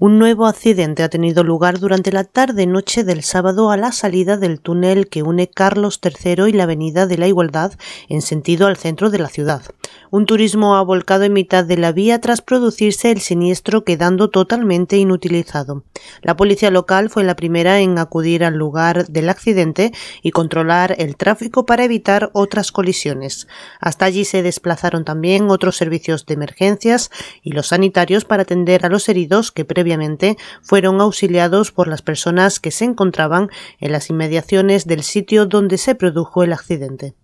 Un nuevo accidente ha tenido lugar durante la tarde-noche del sábado a la salida del túnel que une Carlos III y la Avenida de la Igualdad en sentido al centro de la ciudad. Un turismo ha volcado en mitad de la vía tras producirse el siniestro quedando totalmente inutilizado. La policía local fue la primera en acudir al lugar del accidente y controlar el tráfico para evitar otras colisiones. Hasta allí se desplazaron también otros servicios de emergencias y los sanitarios para atender a los heridos que previamente fueron auxiliados por las personas que se encontraban en las inmediaciones del sitio donde se produjo el accidente.